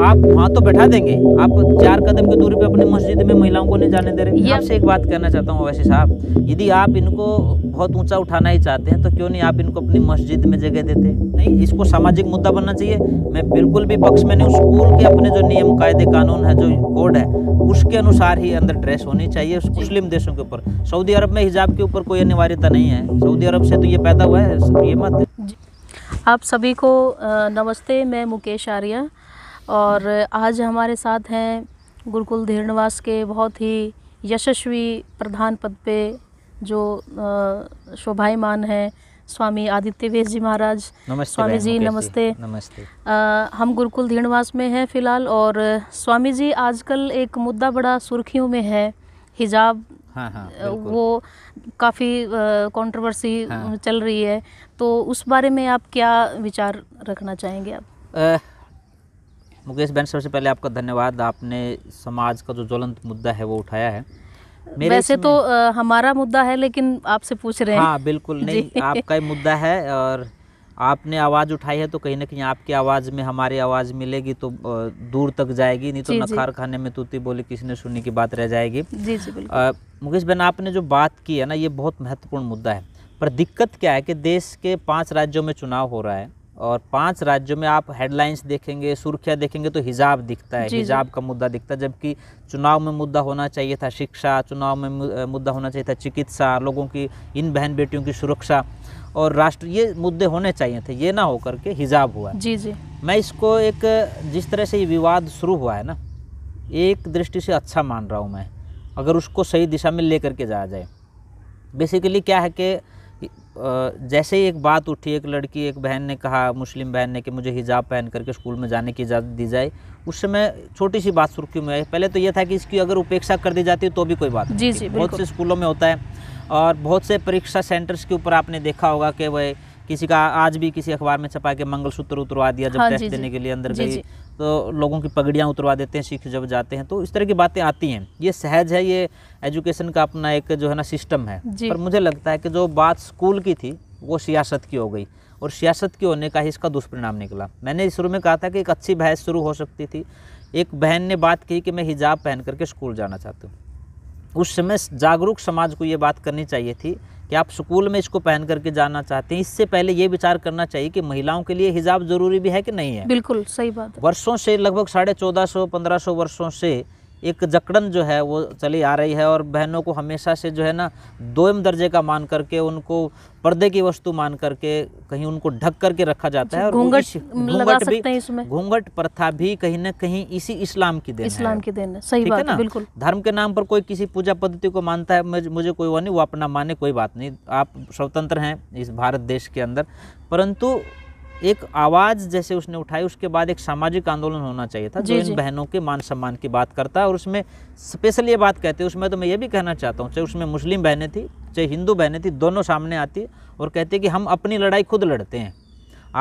आप वहाँ तो बैठा देंगे आप चार कदम की दूरी पे अपनी मस्जिद में महिलाओं को नहीं जाने दे रहे आपसे एक बात कहना चाहता हूँ वैसे साहब यदि आप इनको बहुत ऊंचा उठाना ही चाहते हैं तो क्यों नहीं आप इनको अपनी मस्जिद में जगह देते नहीं इसको सामाजिक मुद्दा बनना चाहिए मैं बिल्कुल भी पक्ष में नहीं स्कूल के अपने जो नियम कायदे कानून है जो कोड है उसके अनुसार ही अंदर ड्रेस होनी चाहिए मुस्लिम देशों के ऊपर सऊदी अरब में हिजाब के ऊपर कोई अनिवार्यता नहीं है सऊदी अरब से तो ये पैदा हुआ है ये मत आप सभी को नमस्ते मैं मुकेश आर्या और आज हमारे साथ हैं गुरुकुल धीरणवास के बहुत ही यशस्वी प्रधान पद पे जो शोभायमान हैं स्वामी आदित्य वेश जी महाराज स्वामी जी नमस्ते नमस्ते आ, हम गुरुकुल धीरनिवास में हैं फिलहाल और स्वामी जी आजकल एक मुद्दा बड़ा सुर्खियों में है हिजाब हाँ हाँ, वो काफ़ी कंट्रोवर्सी हाँ। चल रही है तो उस बारे में आप क्या विचार रखना चाहेंगे आप मुकेश बहन सबसे पहले आपका धन्यवाद आपने समाज का जो ज्वलंत मुद्दा है वो उठाया है मेरे वैसे तो आ, हमारा मुद्दा है लेकिन आपसे पूछ रहे हैं हाँ बिल्कुल नहीं आपका ही मुद्दा है और आपने आवाज़ उठाई है तो कहीं ना कहीं आपकी आवाज़ में हमारी आवाज़ मिलेगी तो दूर तक जाएगी नहीं तो नखार खाने में तूती बोली किसी ने सुनने की बात रह जाएगी जी जी बिल्कुल मुकेश बहन आपने जो बात की है ना ये बहुत महत्वपूर्ण मुद्दा है पर दिक्कत क्या है कि देश के पाँच राज्यों में चुनाव हो रहा है और पांच राज्यों में आप हेडलाइंस देखेंगे सुर्खियां देखेंगे तो हिजाब दिखता है हिजाब का मुद्दा दिखता है जबकि चुनाव में मुद्दा होना चाहिए था शिक्षा चुनाव में मुद्दा होना चाहिए था चिकित्सा लोगों की इन बहन बेटियों की सुरक्षा और राष्ट्र ये मुद्दे होने चाहिए थे ये ना होकर के हिजाब हुआ जी जी मैं इसको एक जिस तरह से ये विवाद शुरू हुआ है ना एक दृष्टि से अच्छा मान रहा हूँ मैं अगर उसको सही दिशा में ले करके जाया जाए बेसिकली क्या है कि जैसे ही एक बात उठी एक लड़की एक बहन ने कहा मुस्लिम बहन ने कि मुझे हिजाब पहन करके स्कूल में जाने की इजाज़त दी जाए उस समय छोटी सी बात सुर्खियों में आई पहले तो यह था कि इसकी अगर उपेक्षा कर दी जाती है तो भी कोई बात जी जी बहुत से स्कूलों में होता है और बहुत से परीक्षा सेंटर्स के ऊपर आपने देखा होगा कि वह किसी का आज भी किसी अखबार में छपा के मंगलसूत्र उतरवा दिया जब हाँ, टेस्ट देने के लिए अंदर गई तो लोगों की पगड़ियाँ उतरवा देते हैं सिख जब जाते हैं तो इस तरह की बातें आती हैं ये सहज है ये एजुकेशन का अपना एक जो है ना सिस्टम है पर मुझे लगता है कि जो बात स्कूल की थी वो सियासत की हो गई और सियासत के होने का ही इसका दुष्परिणाम निकला मैंने शुरू में कहा था कि एक अच्छी बहस शुरू हो सकती थी एक बहन ने बात की कि मैं हिजाब पहन करके स्कूल जाना चाहती हूँ उस समय जागरूक समाज को ये बात करनी चाहिए थी कि आप स्कूल में इसको पहन करके जाना चाहते हैं इससे पहले ये विचार करना चाहिए कि महिलाओं के लिए हिजाब जरूरी भी है कि नहीं है बिल्कुल सही बात वर्षों से लगभग साढ़े चौदह सौ पंद्रह सौ वर्षों से एक जकड़न जो है वो चली आ रही है और बहनों को हमेशा से जो है ना दोयम दर्जे का मान करके उनको पर्दे की वस्तु मान करके कहीं उनको ढक करके रखा जाता है घूंघट घूंघट भी घूंघट प्रथा भी कहीं ना कहीं इसी इस्लाम की देन इस्लाम की देन है सही बात है ना बिल्कुल धर्म के नाम पर कोई किसी पूजा पद्धति को मानता है मुझे कोई वो नहीं वो अपना माने कोई बात नहीं आप स्वतंत्र हैं इस भारत देश के अंदर परंतु एक आवाज़ जैसे उसने उठाई उसके बाद एक सामाजिक आंदोलन होना चाहिए था जो इन बहनों के मान सम्मान की बात करता है और उसमें स्पेशल ये बात कहते हैं उसमें तो मैं ये भी कहना चाहता हूँ चाहे उसमें मुस्लिम बहनें थी चाहे हिंदू बहनें थी दोनों सामने आती और कहते कि हम अपनी लड़ाई खुद लड़ते हैं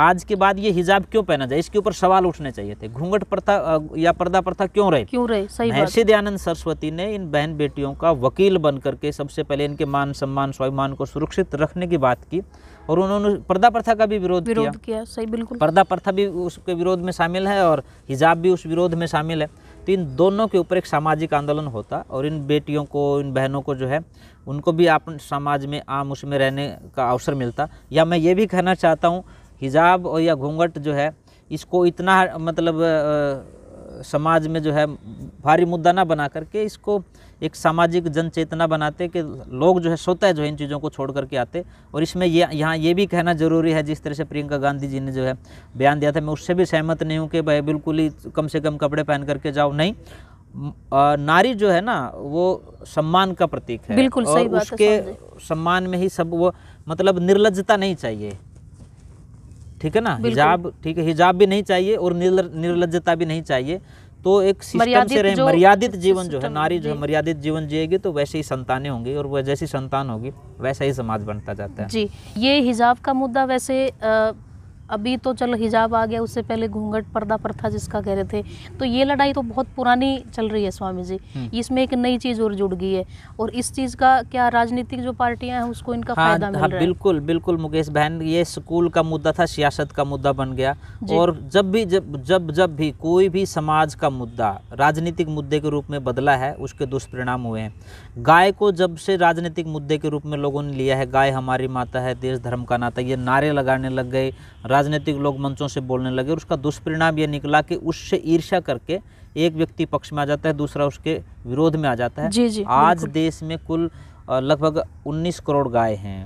आज के बाद ये हिजाब क्यों पहना जाए इसके ऊपर सवाल उठने चाहिए थे घूंघट प्रथा या पर्दा प्रथा क्यों रहे क्यों रहे सही महर्षि दयानंद सरस्वती ने इन बहन बेटियों का वकील बन करके सबसे पहले इनके मान सम्मान स्वाभिमान को सुरक्षित रखने की बात की और उन्होंने पर्दा प्रथा का भी विरोध विरोध किया, किया सही बिल्कुल पर्दा प्रथा भी उसके विरोध में शामिल है और हिजाब भी उस विरोध में शामिल है तो इन दोनों के ऊपर एक सामाजिक आंदोलन होता और इन बेटियों को इन बहनों को जो है उनको भी आप समाज में आम उसमें रहने का अवसर मिलता या मैं ये भी कहना चाहता हूँ हिजाब और या घूंघट जो है इसको इतना मतलब समाज में जो है भारी मुद्दा ना बना करके इसको एक सामाजिक जन चेतना बनाते कि लोग जो है स्वतः जो इन चीज़ों को छोड़ करके आते और इसमें ये यहाँ ये भी कहना जरूरी है जिस तरह से प्रियंका गांधी जी ने जो है बयान दिया था मैं उससे भी सहमत नहीं हूँ कि भाई बिल्कुल ही कम से कम कपड़े पहन करके जाओ नहीं नारी जो है ना वो सम्मान का प्रतीक है बिल्कुल और सही उसके सम्मान में ही सब वो मतलब निर्लजता नहीं चाहिए ठीक है ना हिजाब ठीक है हिजाब भी नहीं चाहिए और निर्लजता भी नहीं चाहिए तो एक सिस्टम से रहे मर्यादित जीवन जो है नारी जो है मर्यादित जीवन जिएगी तो वैसे ही संताने होंगी और वह जैसी संतान होगी वैसा ही समाज बनता जाता है जी ये हिजाब का मुद्दा वैसे अभी तो चलो हिजाब आ गया उससे पहले घूंघट पर्दा प्रथा जिसका कह रहे थे तो ये लड़ाई तो बहुत पुरानी चल रही है स्वामी जी हम्म। इसमें एक नई चीज़ और जुड़ गई है और इस चीज़ का क्या राजनीतिक जो पार्टियां हैं उसको इनका हाँ, फायदा मिल हाँ, रहा है बिल्कुल बिल्कुल मुकेश बहन ये स्कूल का मुद्दा था सियासत का मुद्दा बन गया और जब भी जब जब जब भी कोई भी समाज का मुद्दा राजनीतिक मुद्दे के रूप में बदला है उसके दुष्परिणाम हुए हैं गाय को जब से राजनीतिक मुद्दे के रूप में लोगों ने लिया है गाय हमारी माता है देश धर्म का नाता ये नारे लगाने लग गए राजनीतिक लोग मंचों से बोलने लगे और उसका दुष्परिणाम ये निकला कि उससे ईर्ष्या करके एक व्यक्ति पक्ष में आ जाता है दूसरा उसके विरोध में आ जाता है जी जी आज देश में कुल लगभग 19 करोड़ गाय हैं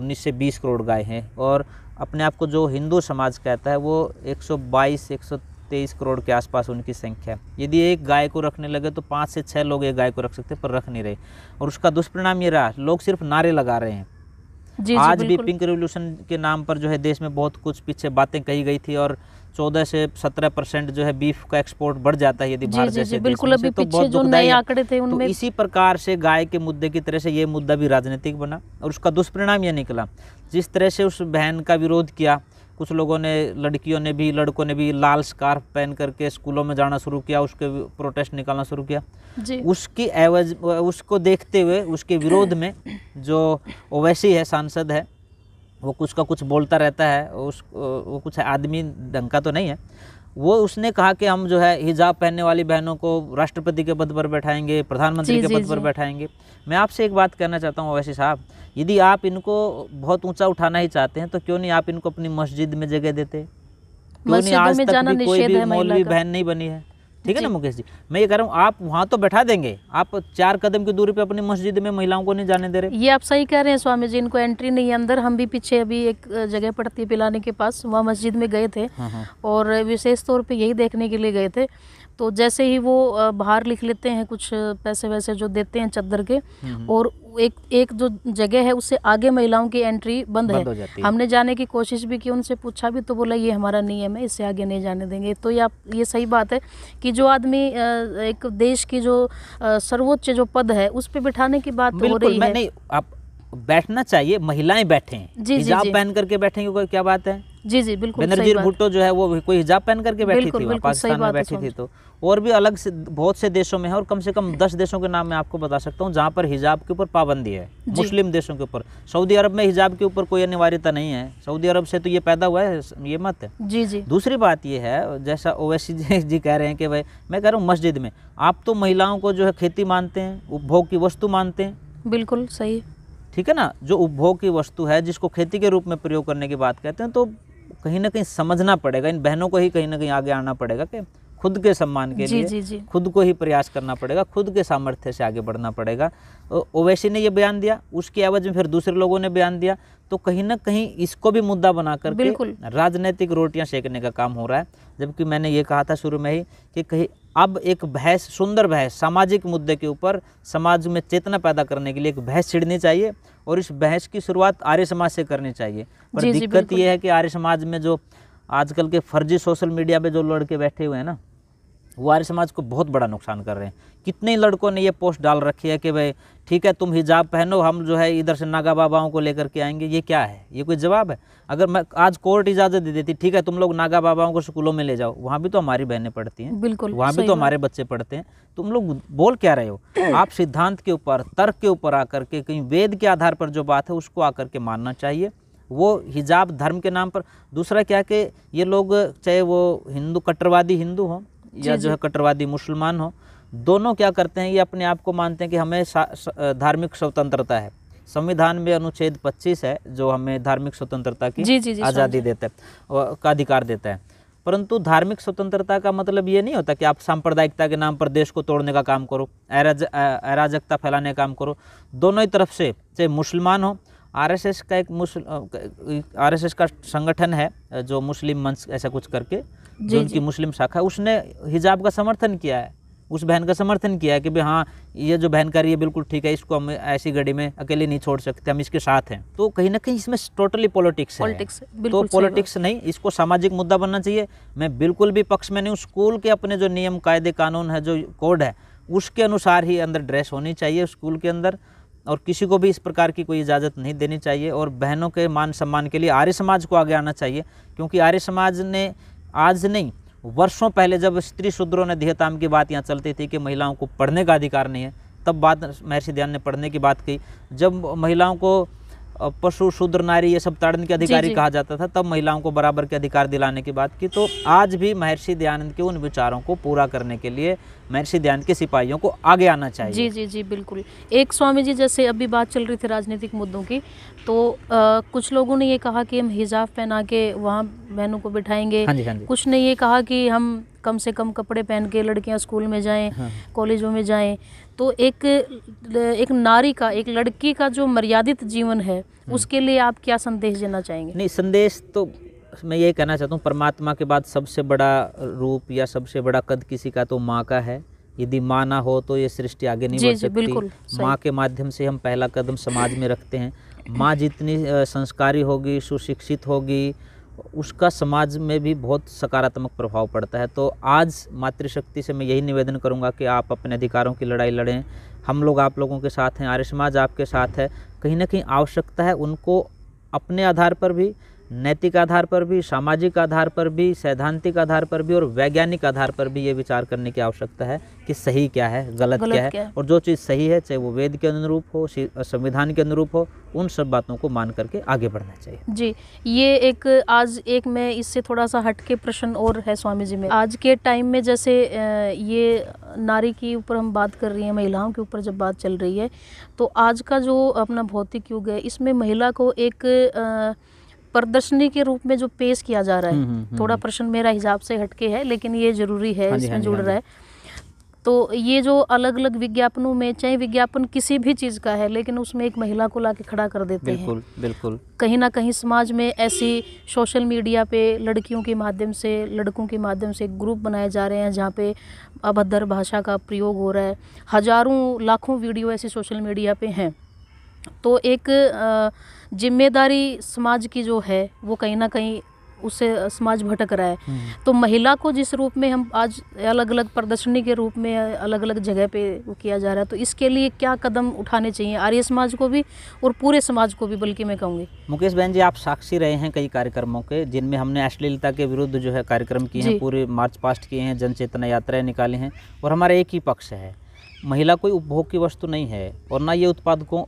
19 से 20 करोड़ गाय हैं और अपने आप को जो हिंदू समाज कहता है वो 122 123 करोड़ के आसपास उनकी संख्या है यदि एक गाय को रखने लगे तो पाँच से छः लोग एक गाय को रख सकते पर रख नहीं रहे और उसका दुष्परिणाम ये रहा लोग सिर्फ नारे लगा रहे हैं जी, आज भी पिंक रेवोल्यूशन के नाम पर जो है देश में बहुत कुछ पीछे बातें कही गई थी और 14 से 17 परसेंट जो है बीफ का एक्सपोर्ट बढ़ जाता है यदि भारत जैसे बिल्कुल अभी तो पीछे जो नए आंकड़े थे उनमें तो इसी प्रकार से गाय के मुद्दे की तरह से ये मुद्दा भी राजनीतिक बना और उसका दुष्परिणाम यह निकला जिस तरह से उस बहन का विरोध किया कुछ लोगों ने लड़कियों ने भी लड़कों ने भी लाल स्कार्फ पहन करके स्कूलों में जाना शुरू किया उसके प्रोटेस्ट निकालना शुरू किया जी। उसकी एवज उसको देखते हुए उसके विरोध में जो ओवैसी है सांसद है वो कुछ का कुछ बोलता रहता है उस वो कुछ आदमी ढंग का तो नहीं है वो उसने कहा कि हम जो है हिजाब पहनने वाली बहनों को राष्ट्रपति के पद पर बैठाएंगे प्रधानमंत्री के पद पर बैठाएंगे मैं आपसे एक बात कहना चाहता हूँ अवैसी साहब यदि आप इनको बहुत ऊंचा उठाना ही चाहते हैं तो क्यों नहीं आप इनको अपनी मस्जिद में जगह देते क्यों नहीं आज तक भी कोई भी मौलवी बहन नहीं बनी है ठीक है ना मुकेश जी मैं ये कह रहा हूँ आप वहाँ तो बैठा देंगे आप चार कदम की दूरी पे अपनी मस्जिद में महिलाओं को नहीं जाने दे रहे ये आप सही कह रहे हैं स्वामी जी इनको एंट्री नहीं है अंदर हम भी पीछे अभी एक जगह पड़ती है पिलाने के पास वहाँ मस्जिद में गए थे हाँ, हाँ। और विशेष तौर पर यही देखने के लिए गए थे तो जैसे ही वो बाहर लिख लेते हैं कुछ पैसे वैसे जो देते हैं चद्दर के हम्म, हम्म। और एक एक जो जगह है उससे आगे महिलाओं की एंट्री बंद, बंद है हमने जाने की कोशिश भी की उनसे पूछा भी तो बोला ये हमारा नियम है इससे आगे नहीं जाने देंगे तो ये आप ये सही बात है कि जो आदमी एक देश की जो सर्वोच्च जो पद है उस पर बिठाने की बात हो रही है नहीं आप बैठना चाहिए महिलाएं बैठे हिजाब पहन करके बैठेंगे कोई क्या बात है जी जी बिल्कुल बेनजीर भुट्टो जो है वो कोई हिजाब पहन करके बैठी थी पाकिस्तान में बैठी थी तो और भी अलग से बहुत से देशों में है और कम से कम दस देशों के नाम मैं आपको बता सकता हूँ जहाँ पर हिजाब के ऊपर पाबंदी है मुस्लिम देशों के ऊपर सऊदी अरब में हिजाब के ऊपर कोई अनिवार्यता नहीं है सऊदी अरब से तो ये पैदा हुआ है ये मत है जी जी दूसरी बात ये है जैसा ओवैसी जी कह रहे हैं कि भाई मैं कह रहा हूँ मस्जिद में आप तो महिलाओं को जो है खेती मानते हैं उपभोग की वस्तु मानते हैं बिल्कुल सही ठीक है ना जो उपभोग की वस्तु है जिसको खेती के रूप में प्रयोग करने की बात कहते हैं तो कहीं ना कहीं समझना पड़ेगा इन बहनों को ही कहीं ना कहीं आगे आना पड़ेगा कि खुद के सम्मान के जी, लिए जी, जी। खुद को ही प्रयास करना पड़ेगा खुद के सामर्थ्य से आगे बढ़ना पड़ेगा ओवैसी ने ये बयान दिया उसकी आवाज में फिर दूसरे लोगों ने बयान दिया तो कहीं ना कहीं इसको भी मुद्दा बनाकर राजनीतिक रोटियां सेकने का काम हो रहा है जबकि मैंने ये कहा था शुरू में ही कि कहीं अब एक बहस सुंदर बहस सामाजिक मुद्दे के ऊपर समाज में चेतना पैदा करने के लिए एक बहस छिड़नी चाहिए और इस बहस की शुरुआत आर्य समाज से करनी चाहिए पर दिक्कत यह है कि आर्य समाज में जो आजकल के फर्जी सोशल मीडिया पे जो लड़के बैठे हुए हैं ना वो आर्य समाज को बहुत बड़ा नुकसान कर रहे हैं कितने लड़कों ने ये पोस्ट डाल रखी है कि भाई ठीक है तुम हिजाब पहनो हम जो है इधर से नागा बाबाओं को लेकर के आएंगे ये क्या है ये कोई जवाब है अगर मैं आज कोर्ट इजाज़त दे देती ठीक है तुम लोग नागा बाबाओं को स्कूलों में ले जाओ वहाँ भी तो हमारी बहनें पढ़ती हैं बिल्कुल वहाँ भी तो हमारे बच्चे पढ़ते हैं तुम लोग बोल क्या रहे हो आप सिद्धांत के ऊपर तर्क के ऊपर आकर के कहीं वेद के आधार पर जो बात है उसको आकर के मानना चाहिए वो हिजाब धर्म के नाम पर दूसरा क्या कि ये लोग चाहे वो हिंदू कट्टरवादी हिंदू हों या जो है कट्टरवादी मुसलमान हो दोनों क्या करते हैं ये अपने आप को मानते हैं कि हमें धार्मिक स्वतंत्रता है संविधान में अनुच्छेद 25 है जो हमें धार्मिक स्वतंत्रता की आज़ादी देता है का अधिकार देता है परंतु धार्मिक स्वतंत्रता का मतलब ये नहीं होता कि आप सांप्रदायिकता के नाम पर देश को तोड़ने का काम करो अराजकता अराजकता फैलाने का काम करो दोनों ही तरफ से चाहे मुसलमान हो आरएसएस का एक मुस्ल आरएसएस का संगठन है जो मुस्लिम मंच ऐसा कुछ करके जो उनकी मुस्लिम शाखा उसने हिजाब का समर्थन किया है उस बहन का समर्थन किया है कि भाई हाँ ये जो बहन कर रही है बिल्कुल ठीक है इसको हम ऐसी घड़ी में अकेले नहीं छोड़ सकते हम इसके साथ हैं तो कहीं ना कहीं इसमें टोटली पॉलिटिक्स है तो पॉलिटिक्स नहीं इसको सामाजिक मुद्दा बनना चाहिए मैं बिल्कुल भी पक्ष में नहीं स्कूल के अपने जो नियम कायदे कानून है जो कोड है उसके अनुसार ही अंदर ड्रेस होनी चाहिए स्कूल के अंदर और किसी को भी इस प्रकार की कोई इजाज़त नहीं देनी चाहिए और बहनों के मान सम्मान के लिए आर्य समाज को आगे आना चाहिए क्योंकि आर्य समाज ने आज नहीं वर्षों पहले जब स्त्री शूद्रों ने देहताम की बात यहाँ चलती थी कि महिलाओं को पढ़ने का अधिकार नहीं है तब बात महर्षि ध्यान ने पढ़ने की बात की जब महिलाओं को पशु शूद्र नारी ये सब ताड़न के अधिकारी जी, जी। कहा जाता था तब महिलाओं को बराबर के अधिकार दिलाने की बात की तो आज भी महर्षि दयानंद के उन विचारों को पूरा करने के लिए महर्षि दयानंद के सिपाहियों को आगे आना चाहिए जी जी जी बिल्कुल एक स्वामी जी जैसे अभी बात चल रही थी राजनीतिक मुद्दों की तो आ, कुछ लोगों ने ये कहा कि हम हिजाब पहना के वहाँ बहनों को बिठाएंगे हाँ जी, हाँ जी। कुछ ने ये कहा कि हम कम से कम कपड़े पहन के लड़कियाँ स्कूल में जाएं हाँ। कॉलेजों में जाएं तो एक एक नारी का एक लड़की का जो मर्यादित जीवन है हाँ। उसके लिए आप क्या संदेश देना चाहेंगे नहीं संदेश तो मैं ये कहना चाहता हूँ परमात्मा के बाद सबसे बड़ा रूप या सबसे बड़ा कद किसी का तो माँ का है यदि माँ ना हो तो ये सृष्टि आगे नहीं बढ़ सकती माँ के माध्यम से हम पहला कदम समाज में रखते हैं माँ जितनी संस्कारी होगी सुशिक्षित होगी उसका समाज में भी बहुत सकारात्मक प्रभाव पड़ता है तो आज मातृशक्ति से मैं यही निवेदन करूंगा कि आप अपने अधिकारों की लड़ाई लड़ें हम लोग आप लोगों के साथ हैं आर्य समाज आपके साथ है कहीं ना कहीं आवश्यकता है उनको अपने आधार पर भी नैतिक आधार पर भी सामाजिक आधार पर भी सैद्धांतिक आधार पर भी और वैज्ञानिक आधार पर भी ये विचार करने की आवश्यकता है कि सही क्या है गलत, गलत क्या, है, क्या है और जो चीज़ सही है चाहे वो वेद के अनुरूप हो संविधान के अनुरूप हो उन सब बातों को मान करके आगे बढ़ना चाहिए जी ये एक आज एक मैं इससे थोड़ा सा हटके प्रश्न और है स्वामी जी में आज के टाइम में जैसे ये नारी के ऊपर हम बात कर रही हैं महिलाओं के ऊपर जब बात चल रही है तो आज का जो अपना भौतिक युग है इसमें महिला को एक आ, प्रदर्शनी के रूप में जो पेश किया जा रहा है हम्म, हम्म, थोड़ा हम्म। प्रश्न मेरा हिसाब से हटके है लेकिन ये जरूरी है हाँ इसमें हाँ जुड़ हाँ रहा है तो ये जो अलग अलग विज्ञापनों में चाहे विज्ञापन किसी भी चीज़ का है लेकिन उसमें एक महिला को लाके खड़ा कर देते बिल्कुल, हैं बिल्कुल कहीं ना कहीं समाज में ऐसी सोशल मीडिया पे लड़कियों के माध्यम से लड़कों के माध्यम से ग्रुप बनाए जा रहे हैं जहाँ पे अभद्र भाषा का प्रयोग हो रहा है हजारों लाखों वीडियो ऐसे सोशल मीडिया पे हैं तो एक आ, जिम्मेदारी समाज की जो है वो कहीं ना कहीं उससे समाज भटक रहा है हम्म। तो महिला को जिस रूप में हम आज अलग अलग प्रदर्शनी के रूप में अलग अलग जगह पे किया जा रहा है तो इसके लिए क्या कदम उठाने चाहिए आर्य समाज को भी और पूरे समाज को भी बल्कि मैं कहूँगी मुकेश बहन जी आप साक्षी रहे हैं कई कार्यक्रमों के जिनमें हमने अश्लीलता के विरुद्ध जो है कार्यक्रम किए हैं पूरे मार्च पास्ट किए हैं जन चेतना यात्राएं निकाली हैं और हमारा एक ही पक्ष है महिला कोई उपभोग की वस्तु नहीं है और ना ये उत्पादकों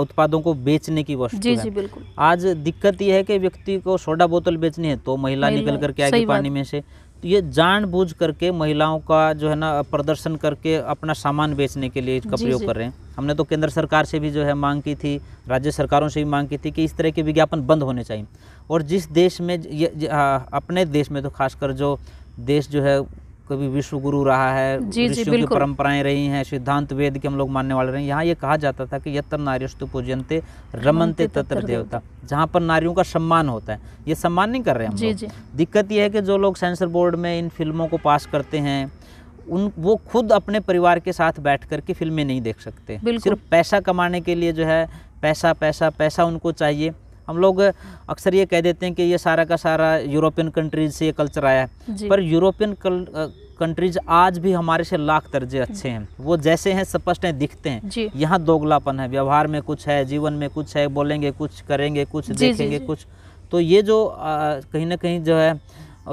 उत्पादों को बेचने की वस्तु जी, है जी, बिल्कुल। आज दिक्कत यह है कि व्यक्ति को सोडा बोतल बेचनी है तो महिला निकल करके आएगी पानी में से तो ये जानबूझ करके महिलाओं का जो है ना प्रदर्शन करके अपना सामान बेचने के लिए इसका प्रयोग कर रहे हैं हमने तो केंद्र सरकार से भी जो है मांग की थी राज्य सरकारों से भी मांग की थी कि इस तरह के विज्ञापन बंद होने चाहिए और जिस देश में ये अपने देश में तो खासकर जो देश जो है कभी विश्व गुरु रहा है ऋषियों की परंपराएं रही हैं सिद्धांत वेद के हम लोग मानने वाले रहे हैं यहाँ ये कहा जाता था कि यत्र नारियस्तु पूजनते रमनते तत्र देवता जहाँ पर नारियों का सम्मान होता है ये सम्मान नहीं कर रहे हम जी, दिक्कत ये है कि जो लोग सेंसर बोर्ड में इन फिल्मों को पास करते हैं उन वो खुद अपने परिवार के साथ बैठ कर के फिल्में नहीं देख सकते सिर्फ पैसा कमाने के लिए जो है पैसा पैसा पैसा उनको चाहिए हम लोग अक्सर ये कह देते हैं कि ये सारा का सारा यूरोपियन कंट्रीज से ये कल्चर आया है पर यूरोपियन कंट्रीज आज भी हमारे से लाख दर्जे अच्छे हैं वो जैसे हैं स्पष्ट हैं दिखते हैं यहाँ दोगलापन है व्यवहार में कुछ है जीवन में कुछ है बोलेंगे कुछ करेंगे कुछ जी, देखेंगे जी, जी. कुछ तो ये जो कहीं ना कहीं जो है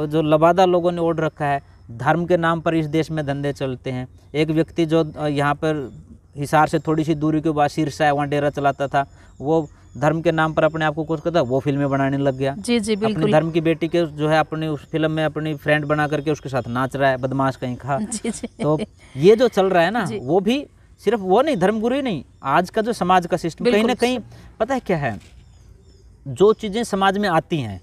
जो लबादा लोगों ने ओढ़ रखा है धर्म के नाम पर इस देश में धंधे चलते हैं एक व्यक्ति जो यहाँ पर हिसार से थोड़ी सी दूरी के बाद शीर्षा है वहाँ डेरा चलाता था वो धर्म के नाम पर अपने आप को कुछ करता वो फिल्में बनाने लग गया जी जी बिल्कुल धर्म की बेटी के जो है अपनी उस फिल्म में अपनी फ्रेंड बना करके उसके साथ नाच रहा है बदमाश कहीं खा जी जी। तो ये जो चल रहा है ना वो भी सिर्फ वो नहीं धर्मगुरु ही नहीं आज का जो समाज का सिस्टम कहीं ना कहीं पता है क्या है जो चीज़ें समाज में आती हैं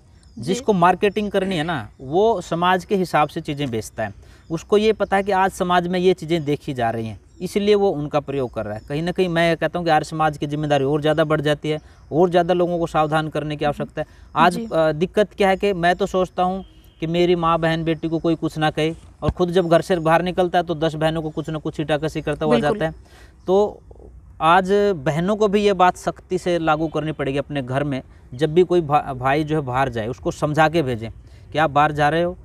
जिसको मार्केटिंग करनी है ना वो समाज के हिसाब से चीज़ें बेचता है उसको ये पता है कि आज समाज में ये चीज़ें देखी जा रही हैं इसलिए वो उनका प्रयोग कर रहा है कहीं ना कहीं मैं कहता हूँ कि आर्य समाज की जिम्मेदारी और ज़्यादा बढ़ जाती है और ज़्यादा लोगों को सावधान करने की आवश्यकता है आज दिक्कत क्या है कि मैं तो सोचता हूँ कि मेरी माँ बहन बेटी को कोई कुछ ना कहे और खुद जब घर से बाहर निकलता है तो दस बहनों को कुछ ना कुछ हिटाकसी करता हुआ जाता है तो आज बहनों को भी ये बात सख्ती से लागू करनी पड़ेगी अपने घर में जब भी कोई भा, भाई जो है बाहर जाए उसको समझा के भेजें कि आप बाहर जा रहे हो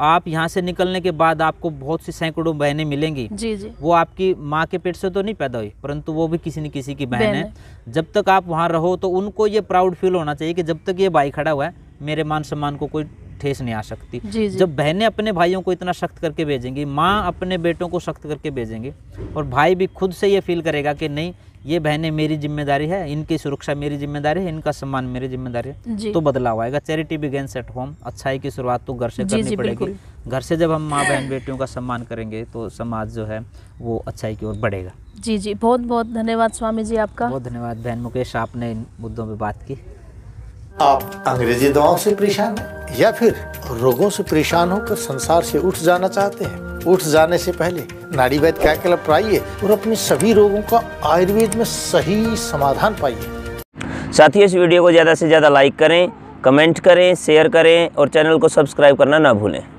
आप यहाँ से निकलने के बाद आपको बहुत सी सैकड़ों बहनें मिलेंगी जी जी वो आपकी माँ के पेट से तो नहीं पैदा हुई परंतु वो भी किसी न किसी की बहन है जब तक आप वहाँ रहो तो उनको ये प्राउड फील होना चाहिए कि जब तक ये भाई खड़ा हुआ है मेरे मान सम्मान को कोई ठेस नहीं आ सकती जी जी। जब बहनें अपने भाइयों को इतना सख्त करके भेजेंगी माँ अपने बेटों को सख्त करके भेजेंगी और भाई भी खुद से ये फील करेगा कि नहीं ये बहनें मेरी जिम्मेदारी है इनकी सुरक्षा मेरी जिम्मेदारी है इनका सम्मान मेरी जिम्मेदारी है तो बदलाव आएगा चैरिटी बिगेन्स एट होम अच्छाई की शुरुआत तो घर से जी, करनी जी, पड़ेगी घर से जब हम माँ बहन बेटियों का सम्मान करेंगे तो समाज जो है वो अच्छाई की ओर बढ़ेगा जी जी बहुत बहुत धन्यवाद स्वामी जी आपका बहुत धन्यवाद बहन मुकेश आपने इन मुद्दों पर बात की आप अंग्रेजी दवाओं से परेशान है या फिर रोगों से परेशान होकर संसार से उठ जाना चाहते हैं उठ जाने से पहले नाड़ी वैद्य क्या क्लब पर आइए और अपने सभी रोगों का आयुर्वेद में सही समाधान पाइए ही इस वीडियो को ज़्यादा से ज़्यादा लाइक करें कमेंट करें शेयर करें और चैनल को सब्सक्राइब करना ना भूलें